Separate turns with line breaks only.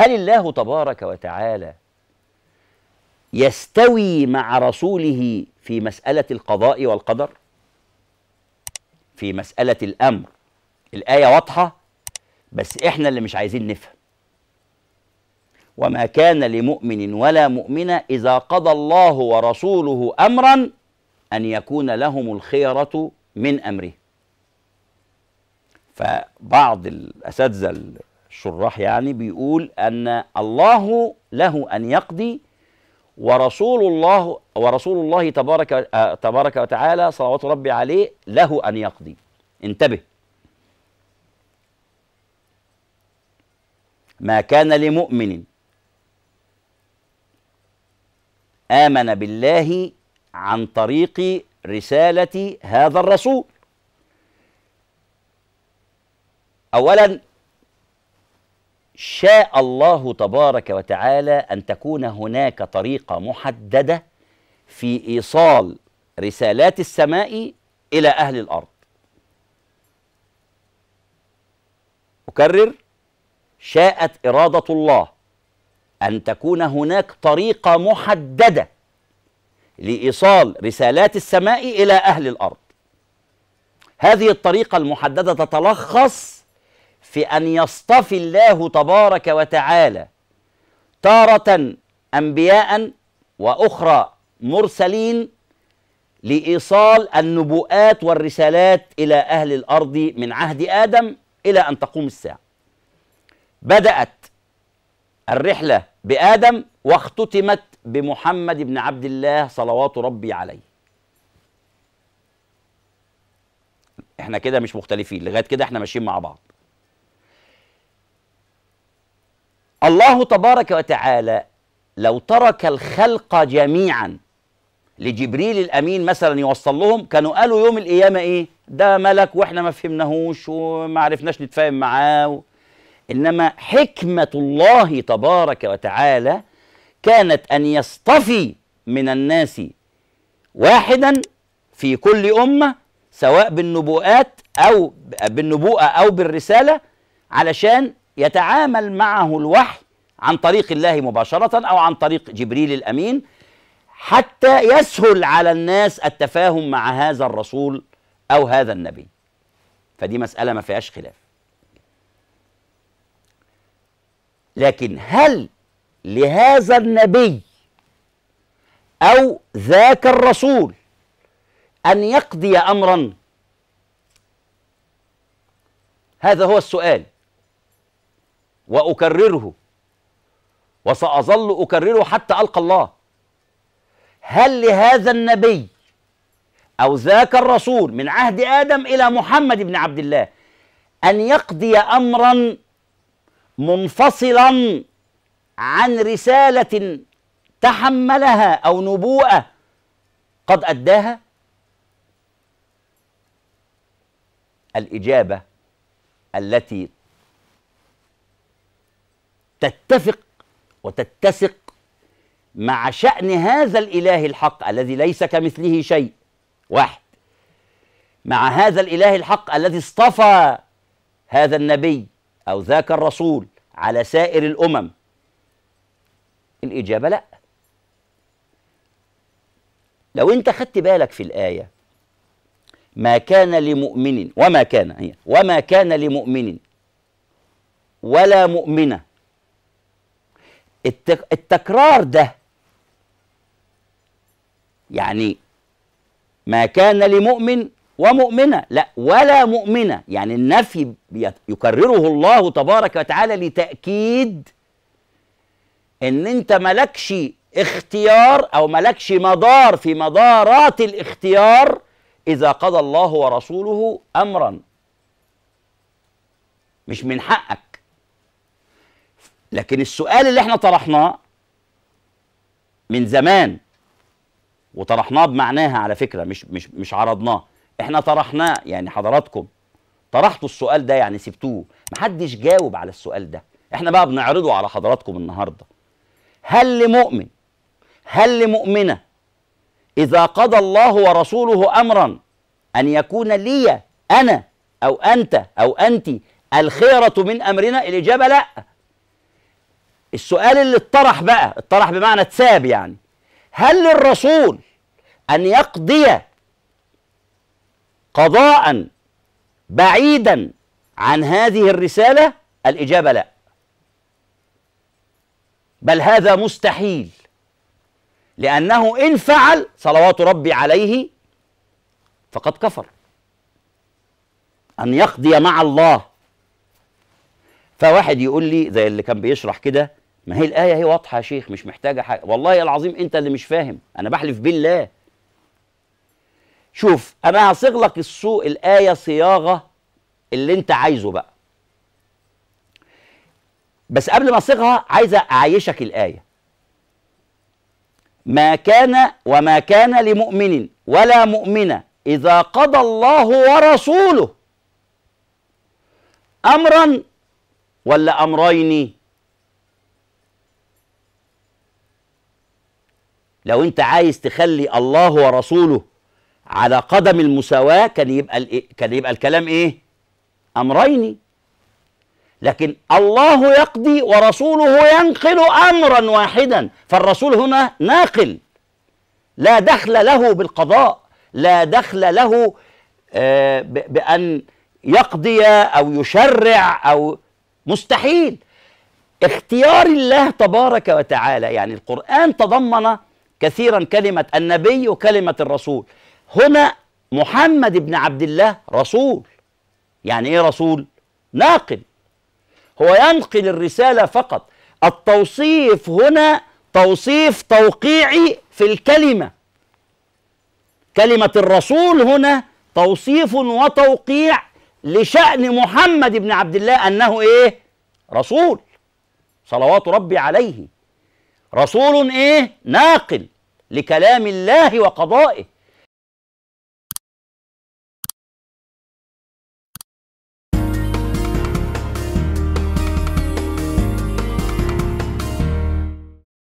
هل الله تبارك وتعالى يستوي مع رسوله في مسألة القضاء والقدر في مسألة الأمر الآية واضحة بس إحنا اللي مش عايزين نفهم وما كان لمؤمن ولا مؤمنة إذا قضى الله ورسوله أمرا أن يكون لهم الخيرة من أمره فبعض الأساتذة الشراح يعني بيقول أن الله له أن يقضي ورسول الله ورسول الله تبارك تبارك وتعالى صلوات ربي عليه له أن يقضي انتبه ما كان لمؤمن آمن بالله عن طريق رسالة هذا الرسول أولا شاء الله تبارك وتعالى ان تكون هناك طريقه محدده في ايصال رسالات السماء الى اهل الارض اكرر شاءت اراده الله ان تكون هناك طريقه محدده لايصال رسالات السماء الى اهل الارض هذه الطريقه المحدده تتلخص في أن يصطفي الله تبارك وتعالى تارة أنبياء وأخرى مرسلين لإيصال النبوءات والرسالات إلى أهل الأرض من عهد آدم إلى أن تقوم الساعة بدأت الرحلة بآدم واختتمت بمحمد بن عبد الله صلوات ربي عليه احنا كده مش مختلفين لغايه كده احنا ماشيين مع بعض الله تبارك وتعالى لو ترك الخلق جميعا لجبريل الامين مثلا يوصل لهم كانوا قالوا يوم القيامه ايه ده ملك واحنا ما فهمناهوش وما عرفناش نتفاهم معاه و... انما حكمه الله تبارك وتعالى كانت ان يصطفي من الناس واحدا في كل امه سواء بالنبوءات او بالنبوءه او بالرساله علشان يتعامل معه الوحي عن طريق الله مباشرة أو عن طريق جبريل الأمين حتى يسهل على الناس التفاهم مع هذا الرسول أو هذا النبي فدي مسألة ما فيهاش خلاف لكن هل لهذا النبي أو ذاك الرسول أن يقضي أمرا هذا هو السؤال واكرره وساظل اكرره حتى القى الله هل لهذا النبي او ذاك الرسول من عهد ادم الى محمد بن عبد الله ان يقضي امرا منفصلا عن رساله تحملها او نبوءه قد اداها الاجابه التي تتفق وتتسق مع شأن هذا الإله الحق الذي ليس كمثله شيء واحد مع هذا الإله الحق الذي اصطفى هذا النبي أو ذاك الرسول على سائر الأمم الإجابة لا لو أنت خدت بالك في الآية ما كان لمؤمن وما كان هي وما كان لمؤمن ولا مؤمنه التكرار ده يعني ما كان لمؤمن ومؤمنة لا ولا مؤمنة يعني النفي يكرره الله تبارك وتعالى لتأكيد ان انت ملكش اختيار او ملكش مدار في مدارات الاختيار اذا قضى الله ورسوله امرا مش من حقك لكن السؤال اللي احنا طرحناه من زمان وطرحناه بمعناها على فكره مش مش مش عرضناه احنا طرحناه يعني حضراتكم طرحتوا السؤال ده يعني سبتوه محدش جاوب على السؤال ده احنا بقى بنعرضه على حضراتكم النهارده هل لمؤمن هل لمؤمنه اذا قضى الله ورسوله امرا ان يكون لي انا او انت او انت الخيره من امرنا الاجابه لا السؤال اللي اتطرح بقى اتطرح بمعنى اتساب يعني هل للرسول أن يقضي قضاء بعيدا عن هذه الرسالة الإجابة لا بل هذا مستحيل لأنه إن فعل صلوات ربي عليه فقد كفر أن يقضي مع الله فواحد يقول لي زي اللي كان بيشرح كده ما هي الآية هي واضحة يا شيخ مش محتاجة حاجة والله العظيم أنت اللي مش فاهم أنا بحلف بالله شوف أنا هصيغ لك السوق الآية صياغة اللي أنت عايزه بقى بس قبل ما أصيغها عايز أعيشك الآية ما كان وما كان لمؤمن ولا مؤمنة إذا قضى الله ورسوله أمرا ولا أمرين لو انت عايز تخلي الله ورسوله على قدم المساواة كان يبقى إيه؟ كان يبقى الكلام ايه؟ امرين لكن الله يقضي ورسوله ينقل امرا واحدا فالرسول هنا ناقل لا دخل له بالقضاء لا دخل له آه، بان يقضي او يشرع او مستحيل اختيار الله تبارك وتعالى يعني القرآن تضمن كثيرا كلمة النبي وكلمة الرسول هنا محمد بن عبد الله رسول يعني ايه رسول ناقل هو ينقل الرسالة فقط التوصيف هنا توصيف توقيعي في الكلمة كلمة الرسول هنا توصيف وتوقيع لشأن محمد بن عبد الله أنه إيه؟ رسول صلوات ربي عليه رسول إيه؟ ناقل لكلام الله وقضائه